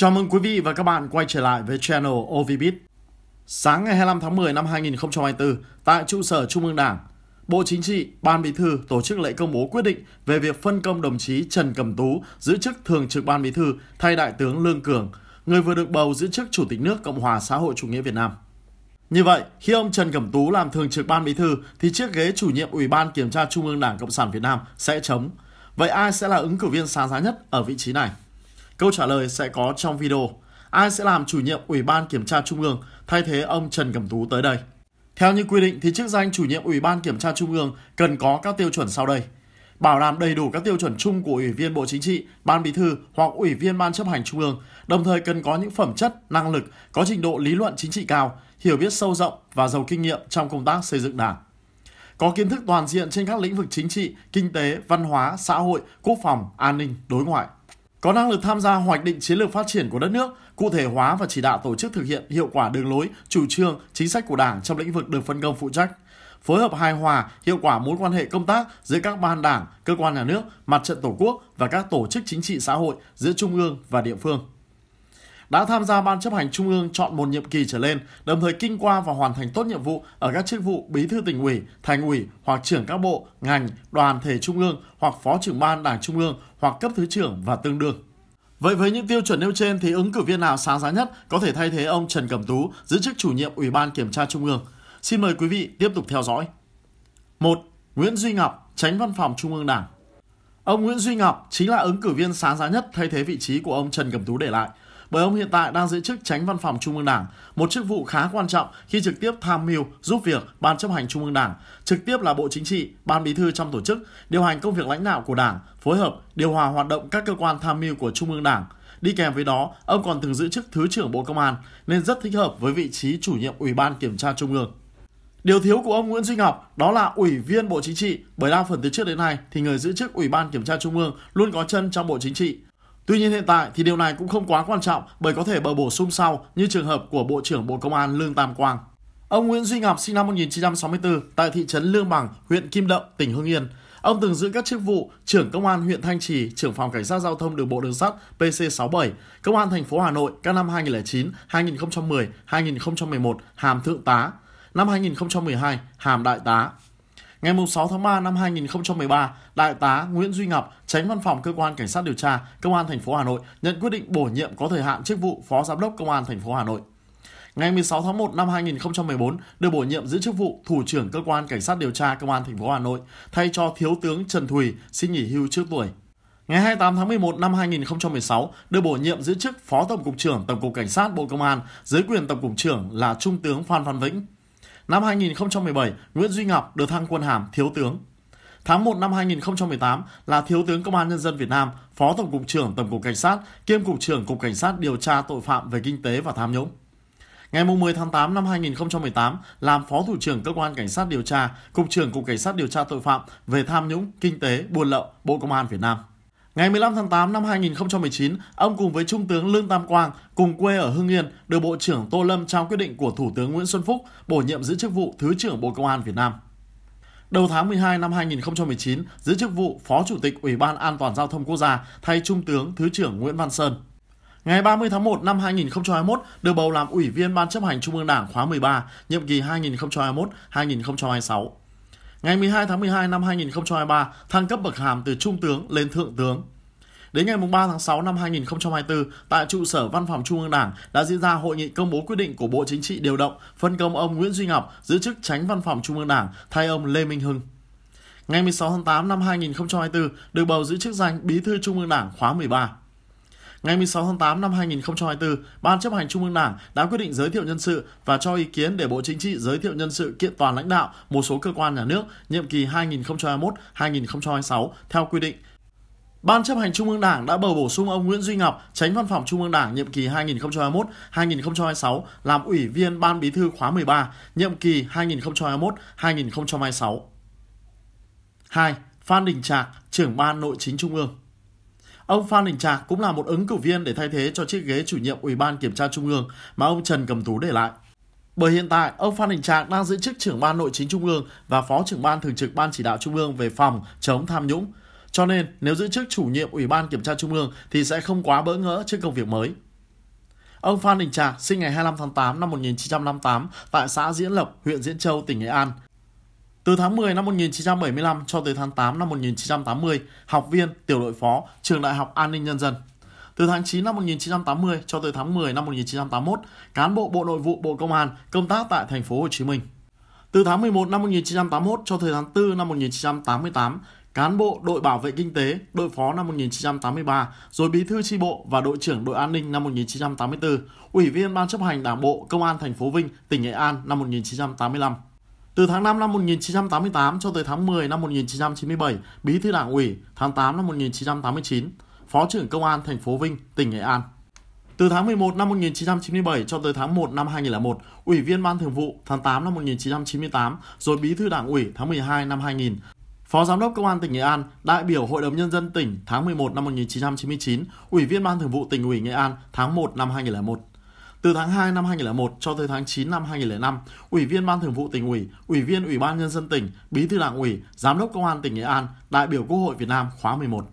Chào mừng quý vị và các bạn quay trở lại với channel OVBIT. Sáng ngày 25 tháng 10 năm 2024, tại trụ sở Trung ương Đảng, Bộ Chính trị, Ban Bí thư tổ chức lễ công bố quyết định về việc phân công đồng chí Trần Cẩm Tú giữ chức Thường trực Ban Bí thư thay Đại tướng Lương Cường, người vừa được bầu giữ chức Chủ tịch nước Cộng hòa xã hội chủ nghĩa Việt Nam. Như vậy, khi ông Trần Cẩm Tú làm Thường trực Ban Bí thư thì chiếc ghế chủ nhiệm Ủy ban Kiểm tra Trung ương Đảng Cộng sản Việt Nam sẽ trống. Vậy ai sẽ là ứng cử viên sáng giá nhất ở vị trí này? Câu trả lời sẽ có trong video. Ai sẽ làm chủ nhiệm Ủy ban Kiểm tra Trung ương thay thế ông Trần Cẩm Tú tới đây? Theo như quy định thì chức danh chủ nhiệm Ủy ban Kiểm tra Trung ương cần có các tiêu chuẩn sau đây. Bảo đảm đầy đủ các tiêu chuẩn chung của Ủy viên Bộ Chính trị, Ban Bí thư hoặc Ủy viên Ban chấp hành Trung ương, đồng thời cần có những phẩm chất, năng lực, có trình độ lý luận chính trị cao, hiểu biết sâu rộng và giàu kinh nghiệm trong công tác xây dựng đảng có kiến thức toàn diện trên các lĩnh vực chính trị, kinh tế, văn hóa, xã hội, quốc phòng, an ninh, đối ngoại có năng lực tham gia hoạch định chiến lược phát triển của đất nước, cụ thể hóa và chỉ đạo tổ chức thực hiện hiệu quả đường lối, chủ trương, chính sách của Đảng trong lĩnh vực được phân công phụ trách, phối hợp hài hòa, hiệu quả mối quan hệ công tác giữa các ban đảng, cơ quan nhà nước, mặt trận tổ quốc và các tổ chức chính trị xã hội giữa trung ương và địa phương đã tham gia Ban chấp hành Trung ương chọn một nhiệm kỳ trở lên, đồng thời kinh qua và hoàn thành tốt nhiệm vụ ở các chức vụ Bí thư tỉnh ủy, thành ủy hoặc trưởng các bộ, ngành, đoàn thể Trung ương hoặc Phó trưởng ban Đảng Trung ương hoặc cấp thứ trưởng và tương đương. Vậy với những tiêu chuẩn nêu trên thì ứng cử viên nào sáng giá nhất có thể thay thế ông Trần Cẩm Tú giữ chức chủ nhiệm Ủy ban Kiểm tra Trung ương? Xin mời quý vị tiếp tục theo dõi. 1. Nguyễn Duy Ngọc, Tránh Văn phòng Trung ương Đảng Ông Nguyễn Duy Ngọc chính là ứng cử viên sáng giá nhất thay thế vị trí của ông Trần Cẩm Tú để lại bởi ông hiện tại đang giữ chức tránh văn phòng Trung ương Đảng, một chức vụ khá quan trọng khi trực tiếp tham mưu giúp việc Ban chấp hành Trung ương Đảng, trực tiếp là Bộ Chính trị, Ban Bí thư trong tổ chức, điều hành công việc lãnh đạo của Đảng, phối hợp, điều hòa hoạt động các cơ quan tham mưu của Trung ương Đảng. Đi kèm với đó, ông còn từng giữ chức Thứ trưởng Bộ Công an nên rất thích hợp với vị trí chủ nhiệm Ủy ban Kiểm tra Trung ương. Điều thiếu của ông Nguyễn Duy Ngọc đó là ủy viên Bộ Chính trị, bởi đa phần từ trước đến nay thì người giữ chức Ủy ban Kiểm tra Trung ương luôn có chân trong Bộ Chính trị. Tuy nhiên hiện tại thì điều này cũng không quá quan trọng bởi có thể bờ bổ sung sau như trường hợp của Bộ trưởng Bộ Công an Lương Tam Quang. Ông Nguyễn Duy Ngọc sinh năm 1964 tại thị trấn Lương Bằng, huyện Kim Động, tỉnh Hưng Yên. Ông từng giữ các chức vụ trưởng công an huyện Thanh Trì, trưởng phòng cảnh sát giao thông đường bộ đường sắt PC67, công an thành phố Hà Nội các năm 2009, 2010, 2011 hàm thượng tá, năm 2012 hàm đại tá. Ngày 6 tháng 3 năm 2013, Đại tá Nguyễn Duy Ngọc, tránh văn phòng cơ quan cảnh sát điều tra Công an thành phố Hà Nội nhận quyết định bổ nhiệm có thời hạn chức vụ Phó Giám đốc Công an thành phố Hà Nội. Ngày 16 tháng 1 năm 2014, được bổ nhiệm giữ chức vụ Thủ trưởng Cơ quan Cảnh sát điều tra Công an thành phố Hà Nội, thay cho Thiếu tướng Trần Thùy xin nghỉ hưu trước tuổi. Ngày 28 tháng 11 năm 2016, được bổ nhiệm giữ chức Phó Tổng cục trưởng Tổng cục Cảnh sát Bộ Công an dưới quyền Tổng cục trưởng là Trung tướng Phan Văn Vĩnh. Năm 2017, Nguyễn Duy Ngọc được thăng quân hàm thiếu tướng. Tháng 1 năm 2018 là Thiếu tướng Công an Nhân dân Việt Nam, Phó Tổng cục trưởng Tổng cục Cảnh sát, kiêm Cục trưởng Cục Cảnh sát điều tra tội phạm về kinh tế và tham nhũng. Ngày 10 tháng 8 năm 2018 làm Phó Thủ trưởng Cơ quan Cảnh sát điều tra, Cục trưởng Cục Cảnh sát điều tra tội phạm về tham nhũng, kinh tế, buôn lậu, Bộ Công an Việt Nam. Ngày 15 tháng 8 năm 2019, ông cùng với Trung tướng Lương Tam Quang cùng quê ở Hưng Yên được Bộ trưởng Tô Lâm trao quyết định của Thủ tướng Nguyễn Xuân Phúc bổ nhiệm giữ chức vụ Thứ trưởng Bộ Công an Việt Nam. Đầu tháng 12 năm 2019, giữ chức vụ Phó Chủ tịch Ủy ban An toàn Giao thông Quốc gia thay Trung tướng Thứ trưởng Nguyễn Văn Sơn. Ngày 30 tháng 1 năm 2021, được bầu làm Ủy viên Ban chấp hành Trung ương Đảng khóa 13, nhiệm kỳ 2021-2026. Ngày 12 tháng 12 năm 2023, thăng cấp bậc hàm từ trung tướng lên thượng tướng. Đến ngày 3 tháng 6 năm 2024, tại trụ sở Văn phòng Trung ương Đảng đã diễn ra hội nghị công bố quyết định của Bộ Chính trị điều động phân công ông Nguyễn Duy Ngọc giữ chức Tránh Văn phòng Trung ương Đảng thay ông Lê Minh Hưng. Ngày 16 tháng 8 năm 2024 được bầu giữ chức danh Bí thư Trung ương Đảng khóa 13. Ngày 16 tháng 8 năm 2024, Ban chấp hành Trung ương Đảng đã quyết định giới thiệu nhân sự và cho ý kiến để Bộ Chính trị giới thiệu nhân sự kiện toàn lãnh đạo một số cơ quan nhà nước nhiệm kỳ 2021-2026 theo quy định. Ban chấp hành Trung ương Đảng đã bầu bổ sung ông Nguyễn Duy Ngọc, tránh văn phòng Trung ương Đảng nhiệm kỳ 2021-2026 làm ủy viên Ban Bí thư khóa 13, nhiệm kỳ 2021-2026. 2. Phan Đình Trạc, trưởng Ban Nội chính Trung ương Ông Phan Đình Trạc cũng là một ứng cử viên để thay thế cho chiếc ghế chủ nhiệm Ủy ban Kiểm tra Trung ương mà ông Trần Cầm Tú để lại. Bởi hiện tại, ông Phan Đình Trạc đang giữ chức trưởng ban nội chính Trung ương và phó trưởng ban thường trực ban chỉ đạo Trung ương về phòng chống tham nhũng. Cho nên, nếu giữ chức chủ nhiệm Ủy ban Kiểm tra Trung ương thì sẽ không quá bỡ ngỡ trước công việc mới. Ông Phan Đình Trạc sinh ngày 25 tháng 8 năm 1958 tại xã Diễn Lộc, huyện Diễn Châu, tỉnh Nghệ An. Từ tháng 10 năm 1975 cho tới tháng 8 năm 1980, học viên, tiểu đội phó, trường Đại học An ninh Nhân dân. Từ tháng 9 năm 1980 cho tới tháng 10 năm 1981, cán bộ Bộ Nội vụ Bộ Công an công tác tại thành phố Hồ Chí Minh. Từ tháng 11 năm 1981 cho tới tháng 4 năm 1988, cán bộ đội bảo vệ kinh tế, đội phó năm 1983, rồi bí thư tri bộ và đội trưởng đội an ninh năm 1984, ủy viên ban chấp hành Đảng bộ Công an thành phố Vinh, tỉnh Nghệ An năm 1985. Từ tháng 5 năm 1988 cho tới tháng 10 năm 1997, Bí thư Đảng ủy, tháng 8 năm 1989, Phó trưởng Công an thành phố Vinh, tỉnh Nghệ An. Từ tháng 11 năm 1997 cho tới tháng 1 năm 2001, Ủy viên Ban Thường vụ tháng 8 năm 1998, rồi Bí thư Đảng ủy tháng 12 năm 2000, Phó Giám đốc Công an tỉnh Nghệ An, đại biểu Hội đồng Nhân dân tỉnh tháng 11 năm 1999, Ủy viên Ban Thường vụ tỉnh ủy Nghệ An tháng 1 năm 2001. Từ tháng 2 năm 2001 cho tới tháng 9 năm 2005, Ủy viên Ban Thường vụ tỉnh ủy, Ủy viên Ủy ban Nhân dân tỉnh, Bí thư Đảng ủy, Giám đốc Công an tỉnh Nghệ An, đại biểu Quốc hội Việt Nam khóa 11.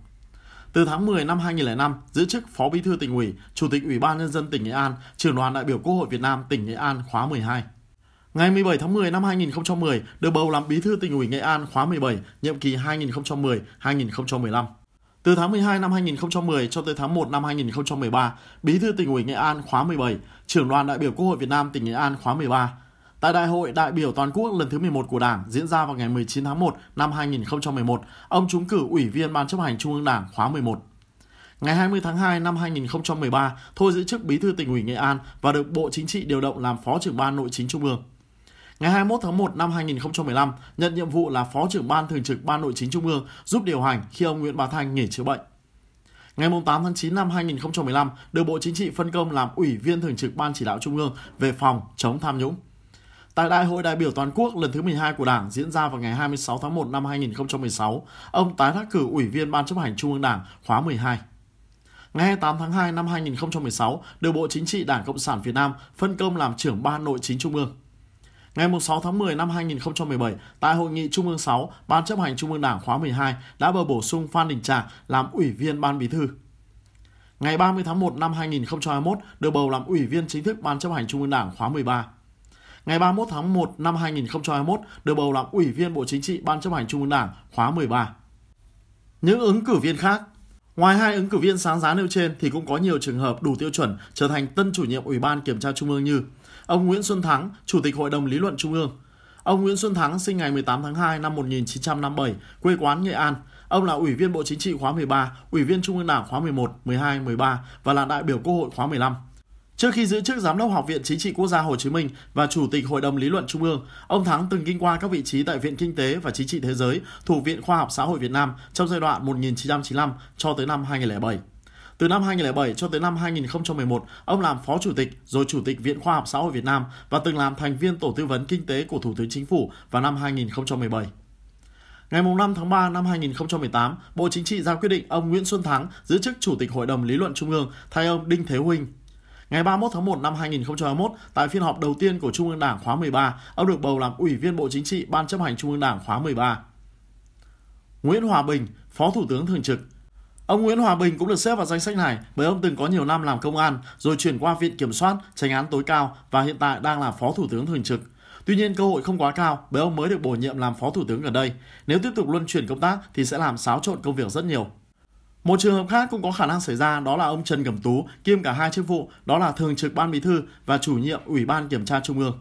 Từ tháng 10 năm 2005, giữ chức Phó Bí thư tỉnh ủy, Chủ tịch Ủy ban Nhân dân tỉnh Nghệ An, trưởng đoàn đại biểu Quốc hội Việt Nam tỉnh Nghệ An khóa 12. Ngày 17 tháng 10 năm 2010, được bầu làm Bí thư tỉnh ủy Nghệ An khóa 17, nhiệm kỳ 2010-2015. Từ tháng 12 năm 2010 cho tới tháng 1 năm 2013, Bí thư tỉnh ủy Nghệ An khóa 17, trưởng đoàn đại biểu Quốc hội Việt Nam tỉnh Nghệ An khóa 13. Tại Đại hội đại biểu toàn quốc lần thứ 11 của Đảng diễn ra vào ngày 19 tháng 1 năm 2011, ông trúng cử Ủy viên Ban chấp hành Trung ương Đảng khóa 11. Ngày 20 tháng 2 năm 2013, thôi giữ chức Bí thư tỉnh ủy Nghệ An và được Bộ Chính trị điều động làm Phó trưởng ban Nội chính Trung ương. Ngày 21 tháng 1 năm 2015, nhận nhiệm vụ là Phó trưởng Ban Thường trực Ban Nội chính Trung ương giúp điều hành khi ông Nguyễn Bá Thanh nghỉ chữa bệnh. Ngày 8 tháng 9 năm 2015, được Bộ Chính trị phân công làm Ủy viên Thường trực Ban Chỉ đạo Trung ương về phòng chống tham nhũng. Tại Đại hội đại biểu toàn quốc lần thứ 12 của Đảng diễn ra vào ngày 26 tháng 1 năm 2016, ông tái đắc cử Ủy viên Ban chấp hành Trung ương Đảng khóa 12. Ngày 28 tháng 2 năm 2016, được Bộ Chính trị Đảng Cộng sản Việt Nam phân công làm trưởng Ban Nội chính Trung ương. Ngày 6 tháng 10 năm 2017, tại hội nghị Trung ương 6, Ban chấp hành Trung ương Đảng khóa 12 đã bầu bổ sung Phan Đình Trạc làm Ủy viên Ban Bí thư. Ngày 30 tháng 1 năm 2021, được bầu làm Ủy viên chính thức Ban chấp hành Trung ương Đảng khóa 13. Ngày 31 tháng 1 năm 2021, được bầu làm Ủy viên Bộ Chính trị Ban chấp hành Trung ương Đảng khóa 13. Những ứng cử viên khác Ngoài hai ứng cử viên sáng giá nêu trên thì cũng có nhiều trường hợp đủ tiêu chuẩn trở thành tân chủ nhiệm Ủy ban Kiểm tra Trung ương như Ông Nguyễn Xuân Thắng, Chủ tịch Hội đồng Lý luận Trung ương. Ông Nguyễn Xuân Thắng sinh ngày 18 tháng 2 năm 1957, quê quán Nghệ An. Ông là Ủy viên Bộ Chính trị khóa 13, Ủy viên Trung ương Đảng khóa 11, 12, 13 và là đại biểu Quốc hội khóa 15. Trước khi giữ chức Giám đốc Học viện Chính trị Quốc gia Hồ Chí Minh và Chủ tịch Hội đồng Lý luận Trung ương, ông Thắng từng kinh qua các vị trí tại Viện Kinh tế và Chính trị Thế giới thuộc Viện Khoa học Xã hội Việt Nam trong giai đoạn 1995 cho tới năm 2007. Từ năm 2007 cho tới năm 2011, ông làm Phó Chủ tịch rồi Chủ tịch Viện Khoa học Xã hội Việt Nam và từng làm thành viên Tổ tư vấn Kinh tế của Thủ tướng Chính phủ vào năm 2017. Ngày 5 tháng 3 năm 2018, Bộ Chính trị ra quyết định ông Nguyễn Xuân Thắng giữ chức Chủ tịch Hội đồng Lý luận Trung ương thay ông Đinh Thế Huynh. Ngày 31 tháng 1 năm 2021, tại phiên họp đầu tiên của Trung ương Đảng khóa 13, ông được bầu làm Ủy viên Bộ Chính trị Ban chấp hành Trung ương Đảng khóa 13. Nguyễn Hòa Bình, Phó Thủ tướng Thường trực, Ông Nguyễn Hòa Bình cũng được xếp vào danh sách này bởi ông từng có nhiều năm làm công an, rồi chuyển qua Viện Kiểm soát, tranh án tối cao và hiện tại đang là Phó Thủ tướng Thường trực. Tuy nhiên cơ hội không quá cao bởi ông mới được bổ nhiệm làm Phó Thủ tướng gần đây. Nếu tiếp tục luân chuyển công tác thì sẽ làm xáo trộn công việc rất nhiều. Một trường hợp khác cũng có khả năng xảy ra đó là ông Trần Cẩm Tú kiêm cả hai chức vụ đó là Thường trực Ban Bí thư và Chủ nhiệm Ủy ban Kiểm tra Trung ương.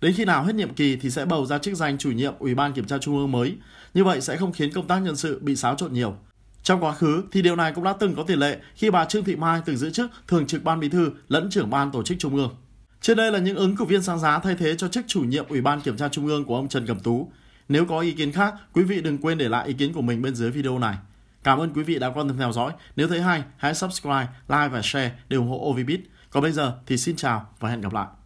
Đến khi nào hết nhiệm kỳ thì sẽ bầu ra chức danh chủ nhiệm Ủy ban Kiểm tra Trung ương mới. Như vậy sẽ không khiến công tác nhân sự bị xáo trộn nhiều. Trong quá khứ thì điều này cũng đã từng có tiền lệ khi bà Trương Thị Mai từng giữ chức Thường trực Ban Bí thư lẫn trưởng ban tổ chức Trung ương. Trên đây là những ứng cử viên sáng giá thay thế cho chức chủ nhiệm Ủy ban Kiểm tra Trung ương của ông Trần Cẩm Tú. Nếu có ý kiến khác, quý vị đừng quên để lại ý kiến của mình bên dưới video này. Cảm ơn quý vị đã quan tâm theo dõi. Nếu thấy hay, hãy subscribe, like và share để ủng hộ Ovibit. Còn bây giờ thì xin chào và hẹn gặp lại.